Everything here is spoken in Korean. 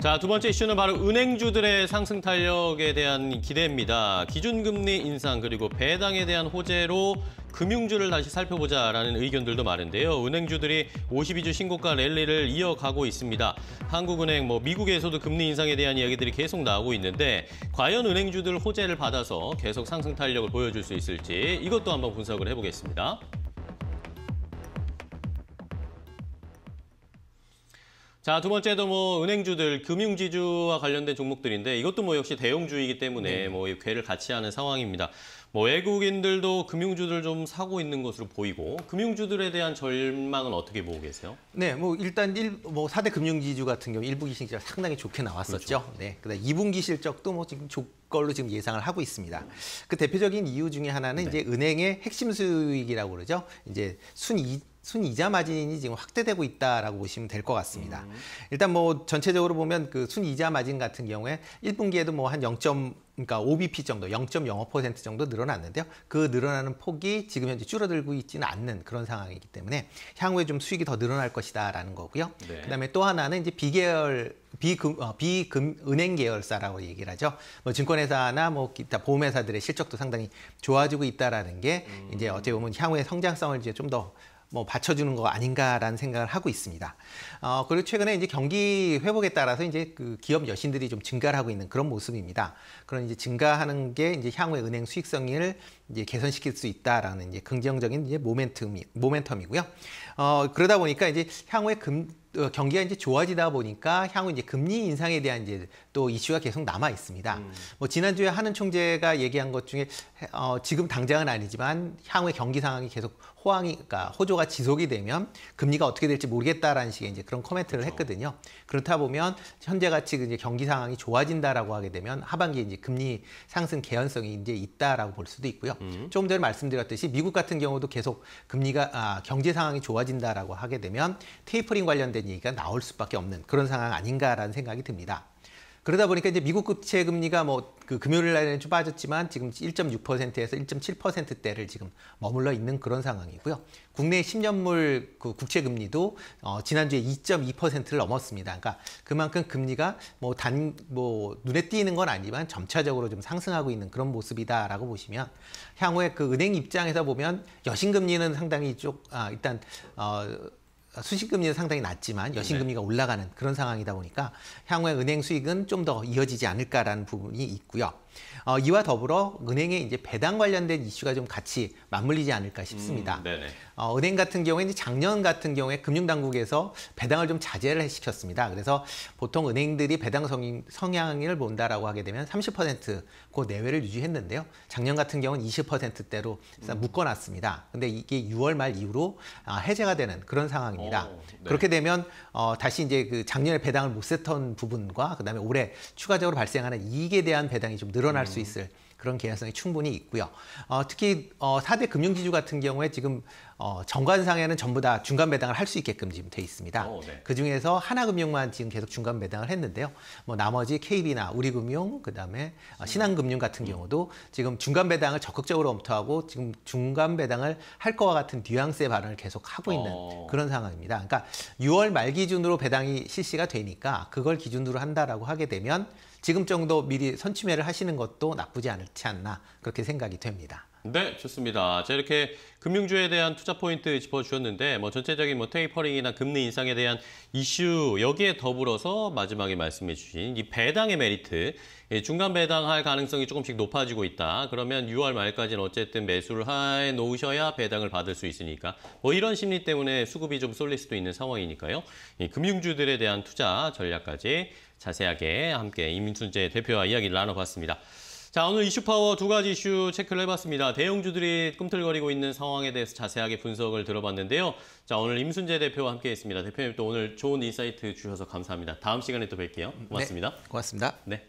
자, 두 번째 이슈는 바로 은행주들의 상승 탄력에 대한 기대입니다. 기준금리 인상 그리고 배당에 대한 호재로 금융주를 다시 살펴보자라는 의견들도 많은데요. 은행주들이 52주 신고가 랠리를 이어가고 있습니다. 한국은행, 뭐 미국에서도 금리 인상에 대한 이야기들이 계속 나오고 있는데 과연 은행주들 호재를 받아서 계속 상승 탄력을 보여줄 수 있을지 이것도 한번 분석을 해보겠습니다. 자, 두 번째도 뭐 은행주들, 금융지주와 관련된 종목들인데 이것도 뭐 역시 대형주이기 때문에 네. 뭐 괴를 같이 하는 상황입니다. 뭐 외국인들도 금융주들 좀 사고 있는 것으로 보이고 금융주들에 대한 절망은 어떻게 보고 계세요? 네, 뭐 일단 일뭐 4대 금융지주 같은 경우 1분기 실적 상당히 좋게 나왔었죠. 그렇죠. 네. 그다음 2분기 실적도 뭐 지금 좋 걸로 지금 예상을 하고 있습니다. 그 대표적인 이유 중에 하나는 네. 이제 은행의 핵심 수익이라고 그러죠. 이제 순 이, 순이자 마진이 지금 확대되고 있다라고 보시면 될 것 같습니다. 음. 일단 뭐 전체적으로 보면 그 순이자 마진 같은 경우에 1분기에도 뭐 한 0. 그러니까 5BP 정도 0.05% 정도 늘어났는데요. 그 늘어나는 폭이 지금 현재 줄어들고 있지는 않는 그런 상황이기 때문에 향후에 좀 수익이 더 늘어날 것이다라는 거고요. 네. 그다음에 또 하나는 이제 비계열 비금 어, 비금 은행 계열사라고 얘기를 하죠. 뭐 증권회사나 뭐 기타 보험회사들의 실적도 상당히 좋아지고 있다라는 게 음. 이제 어떻게 보면 향후의 성장성을 이제 좀더 뭐 받쳐주는 거 아닌가라는 생각을 하고 있습니다. 어, 그리고 최근에 이제 경기 회복에 따라서 이제 그 기업 여신들이 좀 증가를 하고 있는 그런 모습입니다. 그런 이제 증가하는 게 이제 향후의 은행 수익성을 이제 개선시킬 수 있다라는 이제 긍정적인 이제 모멘텀이 모멘텀이고요. 어, 그러다 보니까 이제 향후에 금, 어, 경기가 이제 좋아지다 보니까 향후 이제 금리 인상에 대한 이제 또 이슈가 계속 남아 있습니다. 음. 뭐 지난주에 하는 총재가 얘기한 것 중에 어, 지금 당장은 아니지만 향후의 경기 상황이 계속 호황이 그러니까 호조가 지속이 되면 금리가 어떻게 될지 모르겠다라는 식의 이제 그런 코멘트를 그렇죠. 했거든요. 그렇다 보면 현재 같이 이제 경기 상황이 좋아진다라고 하게 되면 하반기에 이제 금리 상승 개연성이 이제 있다라고 볼 수도 있고요. 음. 조금 전에 말씀드렸듯이 미국 같은 경우도 계속 금리가 아, 경제 상황이 좋아진다라고 하게 되면 테이퍼링 관련된 얘기가 나올 수밖에 없는 그런 상황 아닌가라는 생각이 듭니다. 그러다 보니까 이제 미국 국채 금리가 뭐그 금요일 날에는 좀 빠졌지만 지금 1.6%에서 1.7%대를 지금 머물러 있는 그런 상황이고요. 국내 10년물 그 국채 금리도 어 지난주에 2.2%를 넘었습니다. 그러니까 그만큼 금리가 뭐 단뭐 뭐 눈에 띄는 건 아니지만 점차적으로 좀 상승하고 있는 그런 모습이다라고 보시면 향후에 그 은행 입장에서 보면 여신 금리는 상당히 쪽 아, 일단 어 아, 수신금리는 상당히 낮지만 여신금리가 네. 올라가는 그런 상황이다 보니까 향후에 은행 수익은 좀 더 이어지지 않을까라는 부분이 있고요. 어, 이와 더불어 은행의 이제 배당 관련된 이슈가 좀 같이 맞물리지 않을까 싶습니다. 음, 어, 은행 같은 경우에 이제 작년 같은 경우에 금융당국에서 배당을 좀 자제를 시켰습니다. 그래서 보통 은행들이 배당 성 성향을 본다라고 하게 되면 30%그 내외를 유지했는데요. 작년 같은 경우는 20%대로 음. 묶어놨습니다. 근데 이게 6월 말 이후로 아, 해제가 되는 그런 상황입니다. 오, 어, 네. 그렇게 되면 어, 다시 이제 그 작년에 배당을 못 셌던 부분과 그다음에 올해 추가적으로 발생하는 이익에 대한 배당이 좀 늘. 늘어날 수 음. 있을 그런 개연성이 충분히 있고요. 어, 특히 어, 4대 금융지주 같은 경우에 지금 어, 정관상에는 전부 다 중간 배당을 할 수 있게끔 지금 돼 있습니다. 오, 어, 네. 그 중에서 하나금융만 지금 계속 중간 배당을 했는데요. 뭐 나머지 KB나 우리금융 그다음에 어, 신한금융 같은 음. 경우도 지금 중간 배당을 적극적으로 엄투하고 지금 중간 배당을 할 거와 같은 뉘앙스의 발언을 계속 하고 있는 오. 어. 그런 상황입니다. 그러니까 6월 말 기준으로 배당이 실시가 되니까 그걸 기준으로 한다라고 하게 되면 지금 정도 미리 선취매를 하시는 것도 나쁘지 않지 않나 그렇게 생각이 됩니다. 네, 좋습니다. 자, 이렇게 금융주에 대한 투자 포인트 짚어주셨는데, 뭐 전체적인 뭐 테이퍼링이나 금리 인상에 대한 이슈, 여기에 더불어서 마지막에 말씀해 주신 이 배당의 메리트, 예, 중간 배당할 가능성이 조금씩 높아지고 있다. 그러면 6월 말까지는 어쨌든 매수를 해 놓으셔야 배당을 받을 수 있으니까, 뭐 이런 심리 때문에 수급이 좀 쏠릴 수도 있는 상황이니까요. 금융주들에 대한 투자 전략까지 자세하게 함께 이민순재 대표와 이야기를 나눠봤습니다. 자, 오늘 이슈 파워 두 가지 이슈 체크를 해봤습니다. 대형주들이 꿈틀거리고 있는 상황에 대해서 자세하게 분석을 들어봤는데요. 자, 오늘 임순재 대표와 함께했습니다. 대표님 또 오늘 좋은 인사이트 주셔서 감사합니다. 다음 시간에 또 뵐게요. 고맙습니다. 네, 고맙습니다. 네.